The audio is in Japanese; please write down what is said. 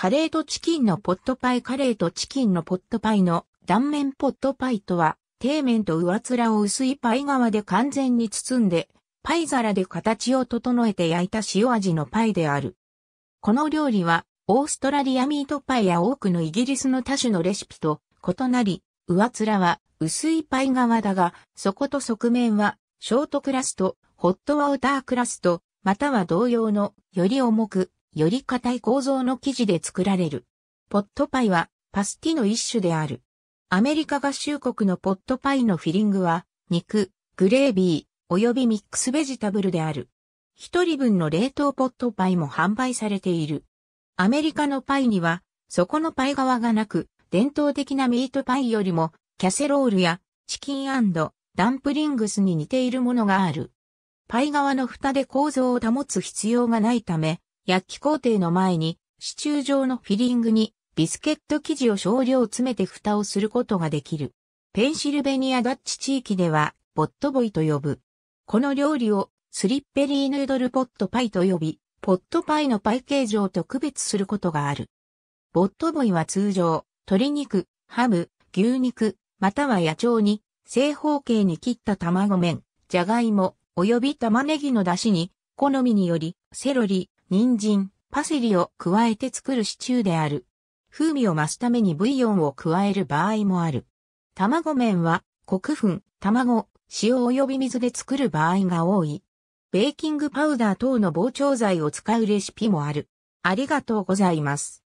カレーとチキンのポットパイカレーとチキンのポットパイの断面ポットパイとは、底面と上面を薄いパイ側で完全に包んで、パイ皿で形を整えて焼いた塩味のパイである。この料理は、オーストラリアミートパイや多くのイギリスの多種のレシピと異なり、上面は薄いパイ側だが、底と側面はショートクラスと、ホットウォータークラスと、または同様のより重くより硬い構造の生地で作られる。ポットパイはパスティの一種である。アメリカ合衆国のポットパイのフィリングは、肉、グレービー、及びミックスベジタブルである。一人分の冷凍ポットパイも販売されている。アメリカのパイには、底のパイ側がなく、伝統的なミートパイよりも、キャセロールやチキンダンプリングスに似ているものがある。パイ側の蓋で構造を保つ必要がないため、薬器工程の前に、支柱状のフィリングにビスケット生地を少量詰めて蓋をすることができる。ペンシルベニアダッチ地域では、ボットボイと呼ぶ。この料理をスリッペリーヌードルポットパイと呼び、ポットパイのパイ形状と区別することがある。ボットボイは通常、鶏肉、ハム、牛肉、または野鳥に、正方形に切った卵麺、じゃがいも、及び玉ねぎの出汁に、好みにより、セロリ、人参、パセリを加えて作るシチューである。風味を増すためにブイヨンを加える場合もある。卵麺は、国粉、卵、塩及び水で作る場合が多い。ベーキングパウダー等の膨張剤を使うレシピもある。ありがとうございます。